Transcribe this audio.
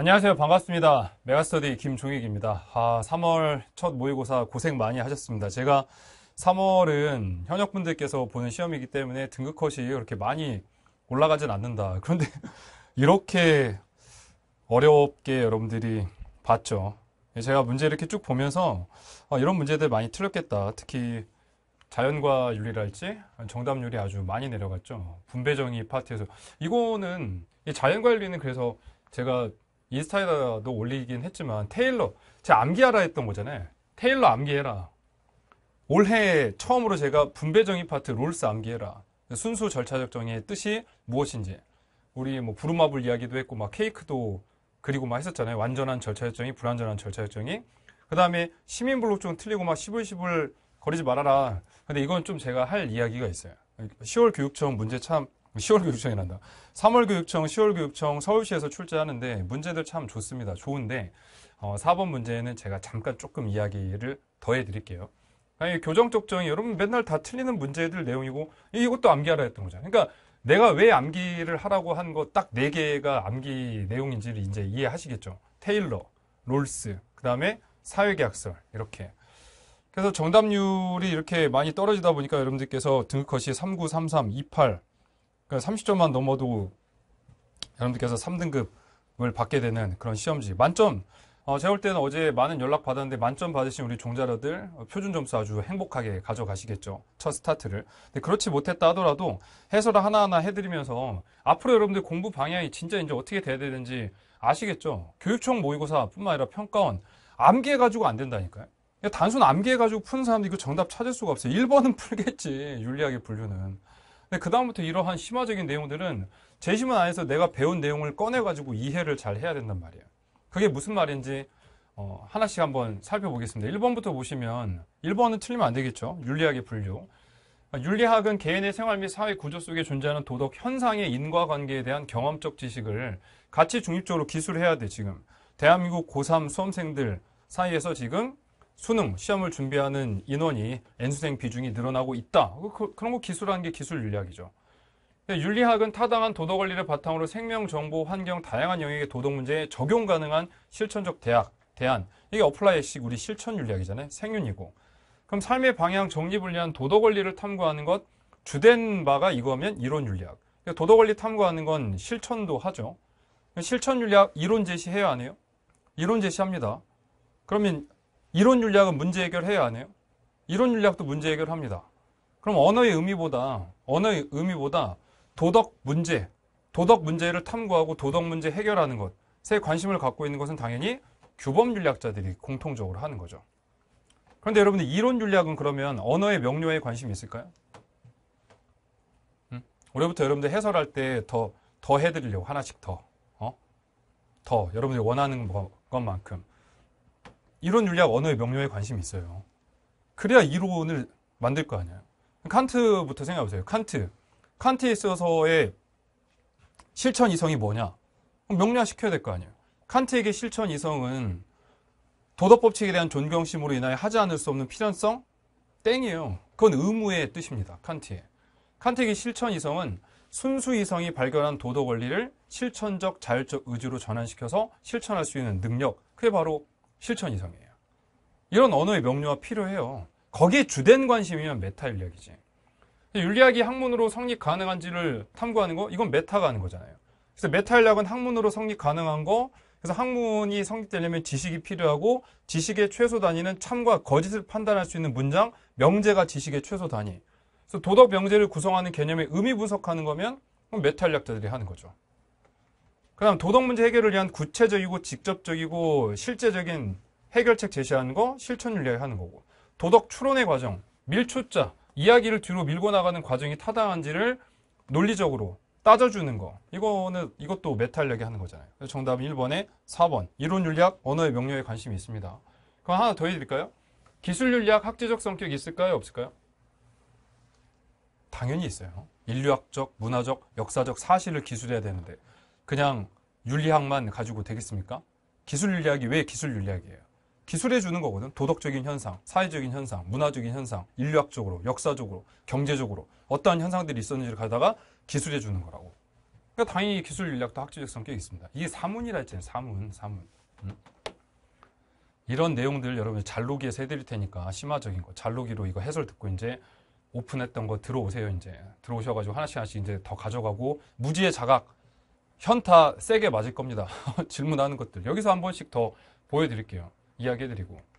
안녕하세요. 반갑습니다. 메가스터디 김종익입니다. 아, 3월 첫 모의고사 고생 많이 하셨습니다. 제가 3월은 현역분들께서 보는 시험이기 때문에 등급컷이 그렇게 많이 올라가진 않는다. 그런데 이렇게 어렵게 여러분들이 봤죠. 예, 제가 문제 이렇게 쭉 보면서 아, 이런 문제들 많이 틀렸겠다. 특히 자연과 윤리랄지 정답률이 아주 많이 내려갔죠. 분배정의 파트에서 이거는 자연과 윤리는 그래서 제가 인스타에도 올리긴 했지만 테일러 제가 암기하라 했던 거잖아요. 테일러 암기해라. 올해 처음으로 제가 분배정의 파트 롤스 암기해라. 순수 절차적 정의의 뜻이 무엇인지 우리 뭐 부루마블 이야기도 했고 막 케이크도 그리고 막 했었잖아요. 완전한 절차적 정의, 불완전한 절차적 정의. 그 다음에 시민 블록 좀 틀리고 막 시불시불 거리지 말아라. 근데 이건 좀 제가 할 이야기가 있어요. 10월 교육청 문제 참 10월 교육청이 난다. 3월 교육청, 10월 교육청 서울시에서 출제하는데 문제들 참 좋습니다. 좋은데 어, 4번 문제는 제가 잠깐 조금 이야기를 더해 드릴게요. 아니, 교정 쪽정이 여러분 맨날 다 틀리는 문제들 내용이고 이것도 암기하라 했던 거잖아요. 그러니까 내가 왜 암기를 하라고 한 거 딱 네 개가 암기 내용인지를 이제 이해하시겠죠. 테일러, 롤스, 그다음에 사회계약설 이렇게. 그래서 정답률이 이렇게 많이 떨어지다 보니까 여러분들께서 등급컷이 39, 33, 28 그러니까 30점만 넘어도 여러분들께서 3등급을 받게 되는 그런 시험지. 만점. 어, 제가 볼 때는 어제 많은 연락 받았는데 만점 받으신 우리 종자러들 어, 표준 점수 아주 행복하게 가져가시겠죠. 첫 스타트를. 근데 그렇지 못했다 하더라도 해설을 하나하나 해드리면서 앞으로 여러분들 공부 방향이 진짜 이제 어떻게 돼야 되는지 아시겠죠. 교육청 모의고사뿐만 아니라 평가원 암기해가지고 안 된다니까요. 그냥 그러니까 단순 암기해가지고 푸는 사람도 이거 그 정답 찾을 수가 없어요. 1번은 풀겠지. 윤리학의 분류는. 그다음부터 이러한 심화적인 내용들은 제시문 안에서 내가 배운 내용을 꺼내가지고 이해를 잘 해야 된단 말이에요. 그게 무슨 말인지 어, 하나씩 한번 살펴보겠습니다. 1번부터 보시면 1번은 틀리면 안 되겠죠. 윤리학의 분류. 윤리학은 개인의 생활 및 사회 구조 속에 존재하는 도덕 현상의 인과관계에 대한 경험적 지식을 같이 중립적으로 기술해야 돼 지금 대한민국 고3 수험생들 사이에서 지금 수능 시험을 준비하는 인원이 N수생 비중이 늘어나고 있다. 그, 그 그런 거기술라는게 기술 윤리학이죠. 윤리학은 타당한 도덕 원리를 바탕으로 생명, 정보, 환경, 다양한 영역의 도덕 문제에 적용 가능한 실천적 대학, 대안. 이게 어플라이식 우리 실천 윤리학이잖아요. 생윤이고. 그럼 삶의 방향, 정리분리한 도덕 원리를 탐구하는 것, 주된 바가 이거면 이론 윤리학. 그러니까 도덕 원리 탐구하는 건 실천도 하죠. 실천 윤리학 이론 제시해야 하네요. 이론 제시합니다. 그러면 이론 윤리학은 문제 해결해야 하네요. 이론 윤리학도 문제 해결합니다. 그럼 언어의 의미보다 언어의 의미보다 도덕 문제, 도덕 문제를 탐구하고 도덕 문제 해결하는 것에 관심을 갖고 있는 것은 당연히 규범 윤리학자들이 공통적으로 하는 거죠. 그런데 여러분들 이론 윤리학은 그러면 언어의 명료에 관심이 있을까요? 음? 올해부터 여러분들 해설할 때 더 더 해드리려고 하나씩 더, 어? 더 여러분들이 원하는 뭐, 것만큼 이론 윤리학 언어의 명료에 관심이 있어요. 그래야 이론을 만들 거 아니에요. 칸트부터 생각해보세요. 칸트. 칸트에 있어서의 실천 이성이 뭐냐? 명료화시켜야 될 거 아니에요. 칸트에게 실천 이성은 도덕법칙에 대한 존경심으로 인하여 하지 않을 수 없는 필연성? 땡이에요. 그건 의무의 뜻입니다. 칸트에 칸트에게 실천 이성은 순수 이성이 발견한 도덕 원리를 실천적 자율적 의지로 전환시켜서 실천할 수 있는 능력. 그게 바로 실천 이상이에요. 이런 언어의 명료화 필요해요. 거기에 주된 관심이면 메타 인력이지. 윤리학이 학문으로 성립 가능한지를 탐구하는 거, 이건 메타가 하는 거잖아요. 그래서 메타 인력은 학문으로 성립 가능한 거, 그래서 학문이 성립되려면 지식이 필요하고 지식의 최소 단위는 참과 거짓을 판단할 수 있는 문장, 명제가 지식의 최소 단위. 그래서 도덕 명제를 구성하는 개념의 의미 분석하는 거면 메타 인력자들이 하는 거죠. 그 다음 도덕 문제 해결을 위한 구체적이고 직접적이고 실제적인 해결책 제시하는 거 실천을 위해 하는 거고 도덕 추론의 과정, 밀초자, 이야기를 뒤로 밀고 나가는 과정이 타당한지를 논리적으로 따져주는 거 이거는 이것도 메타력이 하는 거잖아요 그래서 정답은 1번에 4번 이론윤리학 언어의 명료에 관심이 있습니다 그럼 하나 더 해드릴까요? 기술윤리학 학제적 성격이 있을까요? 없을까요? 당연히 있어요 인류학적, 문화적, 역사적 사실을 기술해야 되는데 그냥 윤리학만 가지고 되겠습니까? 기술 윤리학이 왜 기술 윤리학이에요? 기술해 주는 거거든. 도덕적인 현상, 사회적인 현상, 문화적인 현상, 인류학적으로, 역사적으로, 경제적으로 어떠한 현상들이 있었는지를 가다가 기술해 주는 거라고. 그러니까 당연히 기술 윤리학도 학지적 성격이 있습니다. 이게 사문이라 했잖아요. 사문, 사문. 음? 이런 내용들 여러분 잘로기에세드릴 테니까 심화적인 거. 잘로기로 이거 해설 듣고 이제 오픈했던 거 들어오세요. 이제 들어오셔가지고 하나씩 하나씩 이제 더 가져가고 무지의 자각 현타 세게 맞을 겁니다. 질문하는 것들. 여기서 한 번씩 더 보여드릴게요. 이야기해드리고.